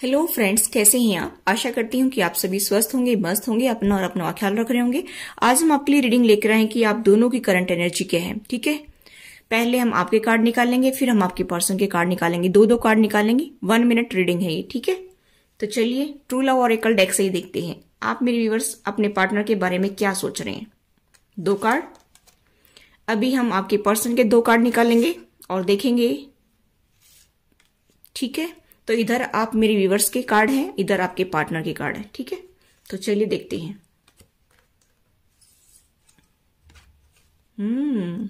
hello friends कैसे हैं आप आशा करती हूं कि आप सभी स्वस्थ होंगे मस्त होंगे अपना और अपना ख्याल रख रहे होंगे आज हम आपके लिए रीडिंग लेकर आए हैं कि आप दोनों की करंट एनर्जी क्या है ठीक है पहले हम आपके कार्ड निकालेंगे फिर हम आपके पर्सन के कार्ड निकालेंगे दो दो कार्ड निकालेंगे वन मिनट रीडिंग है ये ठीक है तो चलिए ट्रू लव और एकल डेक्स ही देखते हैं आप मेरे व्यूवर्स अपने पार्टनर के बारे में क्या सोच रहे हैं दो कार्ड अभी हम आपके पर्सन के दो कार्ड निकालेंगे और देखेंगे ठीक है तो इधर आप मेरे व्यूवर्स के कार्ड हैं इधर आपके पार्टनर के कार्ड है ठीक है तो चलिए देखते हैं हम्म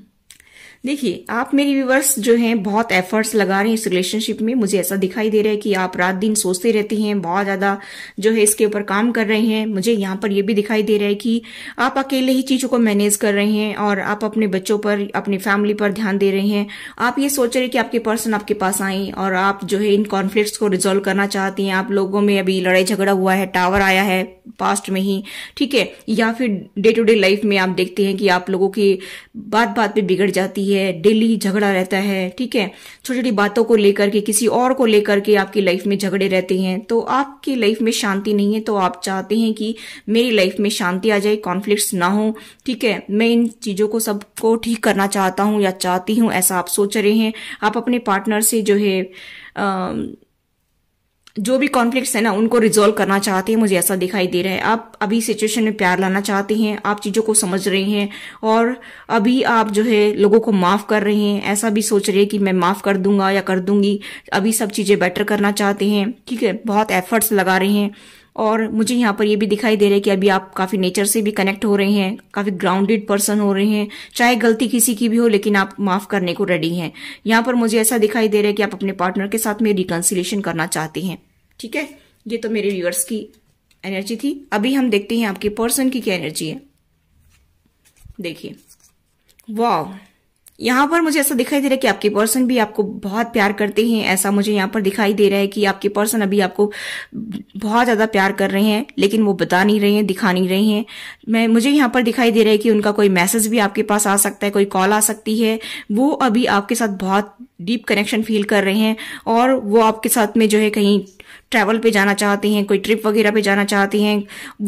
देखिए आप मेरी व्यूवर्स जो हैं बहुत एफर्ट्स लगा रहे हैं इस रिलेशनशिप में मुझे ऐसा दिखाई दे रहा है कि आप रात दिन सोचते रहते हैं बहुत ज़्यादा जो है इसके ऊपर काम कर रहे हैं मुझे यहाँ पर यह भी दिखाई दे रहा है कि आप अकेले ही चीज़ों को मैनेज कर रहे हैं और आप अपने बच्चों पर अपनी फैमिली पर ध्यान दे रहे हैं आप ये सोच रहे कि आपके पर्सन आपके पास आए और आप जो है इन कॉन्फ्लिक्ट को रिजोल्व करना चाहती हैं आप लोगों में अभी लड़ाई झगड़ा हुआ है टावर आया है पास्ट में ही ठीक है या फिर डे टू डे लाइफ में आप देखते हैं कि आप लोगों की बात बात पर बिगड़ जाती है रहती है डेली झगड़ा रहता है ठीक है छोटी छोटी बातों को लेकर के किसी और को लेकर के आपकी लाइफ में झगड़े रहते हैं तो आपकी लाइफ में शांति नहीं है तो आप चाहते हैं कि मेरी लाइफ में शांति आ जाए कॉन्फ्लिक्ट ना हो ठीक है मैं इन चीज़ों को सबको ठीक करना चाहता हूँ या चाहती हूँ ऐसा आप सोच रहे हैं आप अपने पार्टनर से जो है आ, जो भी कॉन्फ्लिक्ट्स है ना उनको रिजोल्व करना चाहते हैं मुझे ऐसा दिखाई दे रहा है आप अभी सिचुएशन में प्यार लाना चाहते हैं आप चीज़ों को समझ रहे हैं और अभी आप जो है लोगों को माफ़ कर रहे हैं ऐसा भी सोच रहे हैं कि मैं माफ़ कर दूंगा या कर दूंगी अभी सब चीज़ें बेटर करना चाहते हैं ठीक है बहुत एफर्ट्स लगा रहे हैं और मुझे यहाँ पर ये भी दिखाई दे रहा है कि अभी आप काफ़ी नेचर से भी कनेक्ट हो रहे हैं काफ़ी ग्राउंडेड पर्सन हो रहे हैं चाहे गलती किसी की भी हो लेकिन आप माफ़ करने को रेडी हैं यहाँ पर मुझे ऐसा दिखाई दे रहा है कि आप अपने पार्टनर के साथ में रिकन्सिलेशन करना चाहते हैं ठीक है ये तो मेरे व्यूअर्स की एनर्जी थी अभी हम देखते हैं आपके पर्सन की क्या एनर्जी है देखिए वाह यहाँ पर मुझे ऐसा दिखाई दे रहा है कि आपके पर्सन भी आपको बहुत प्यार करते हैं ऐसा मुझे यहाँ पर दिखाई दे रहा है कि आपके पर्सन अभी आपको बहुत ज़्यादा प्यार कर रहे हैं लेकिन वो बता नहीं रहे हैं दिखा नहीं रहे हैं मैं मुझे यहाँ पर दिखाई दे रहा है कि उनका कोई मैसेज भी आपके पास आ सकता है कोई कॉल आ सकती है वो अभी आपके साथ बहुत डीप कनेक्शन फील कर रहे हैं और वो आपके साथ में जो है कहीं ट्रैवल पे जाना चाहते हैं कोई ट्रिप वगैरह पे जाना चाहते हैं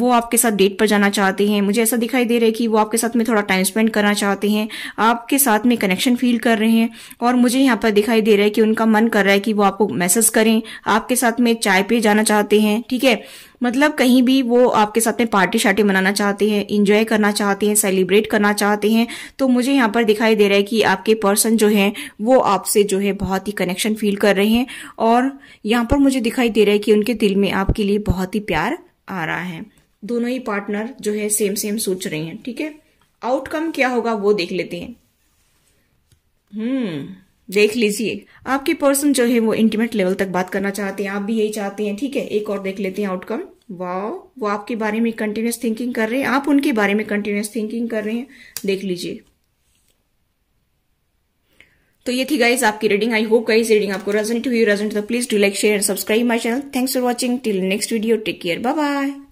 वो आपके साथ डेट पर जाना चाहते हैं मुझे ऐसा दिखाई दे रहा है कि वो आपके साथ में थोड़ा टाइम स्पेंड करना चाहते हैं आपके साथ में कनेक्शन फील कर रहे हैं और मुझे यहाँ पर दिखाई दे रहा है कि उनका मन कर रहा है कि वो आपको मैसेज करें आपके साथ में चाय पे जाना चाहते हैं ठीक है मतलब कहीं भी वो आपके साथ में पार्टी शार्टी मनाना चाहते हैं इंजॉय करना चाहते हैं सेलिब्रेट करना चाहते हैं तो मुझे यहाँ पर दिखाई दे रहा है कि आपके पर्सन जो है वो आपसे जो है बहुत ही कनेक्शन फील कर रहे हैं और यहाँ पर मुझे दिखाई दे रहा है कि उनके दिल में आपके लिए बहुत ही प्यार आ रहा है दोनों ही पार्टनर जो है सेम सेम सोच रहे हैं ठीक है आउटकम क्या होगा वो देख लेते हैं हम्म देख लीजिए आपके पर्सन जो है वो इंटीमेट लेवल तक बात करना चाहते हैं आप भी यही चाहते हैं ठीक है एक और देख लेते हैं आउटकम वाओ वो आपके बारे में कंटिन्यूस थिंकिंग कर रहे हैं आप उनके बारे में कंटिन्यूस थिंकिंग कर रहे हैं देख लीजिए तो ये थी गाइज आपकी reading I hope guys reading आपको रेजेंट हुई रेजेंट तो please do like share and subscribe my channel thanks for watching till next video take care bye bye